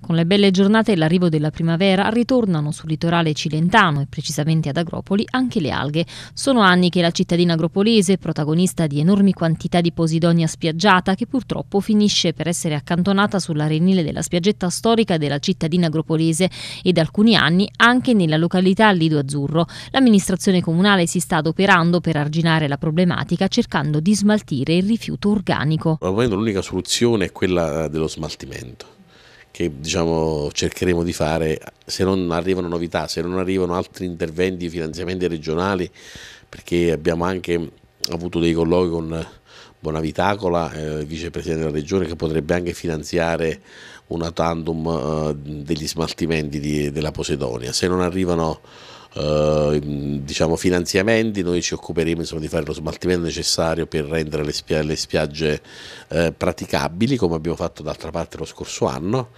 Con le belle giornate e l'arrivo della primavera ritornano sul litorale cilentano e precisamente ad Agropoli anche le alghe. Sono anni che la cittadina agropolese, protagonista di enormi quantità di posidonia spiaggiata, che purtroppo finisce per essere accantonata sull'arenile della spiaggetta storica della cittadina agropolese e da alcuni anni anche nella località Lido Azzurro. L'amministrazione comunale si sta adoperando per arginare la problematica cercando di smaltire il rifiuto organico. Al l'unica soluzione è quella dello smaltimento che diciamo, cercheremo di fare se non arrivano novità, se non arrivano altri interventi, finanziamenti regionali, perché abbiamo anche avuto dei colloqui con Bonavitacola, eh, vicepresidente della regione, che potrebbe anche finanziare una tandem eh, degli smaltimenti di, della Posidonia. Se non arrivano eh, diciamo, finanziamenti, noi ci occuperemo insomma, di fare lo smaltimento necessario per rendere le, spia- le spiagge eh, praticabili, come abbiamo fatto d'altra parte lo scorso anno.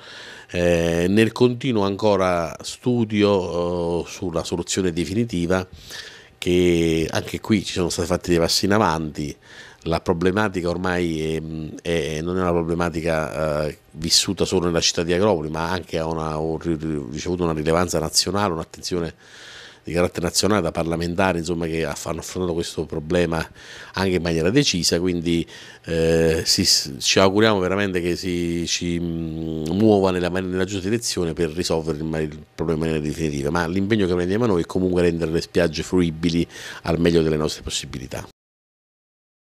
Eh, nel continuo ancora studio eh, sulla soluzione definitiva che anche qui ci sono stati fatti dei passi in avanti la problematica ormai è, è, non è una problematica eh, vissuta solo nella città di Agropoli, ma anche ha ricevuto una rilevanza nazionale, un'attenzione di carattere nazionale, da parlamentari insomma, che hanno affrontato questo problema anche in maniera decisa, quindi eh, si, ci auguriamo veramente che si ci mm, muova nella, nella giusta direzione per risolvere il, il problema in maniera definitiva, ma l'impegno che prendiamo noi è comunque rendere le spiagge fruibili al meglio delle nostre possibilità.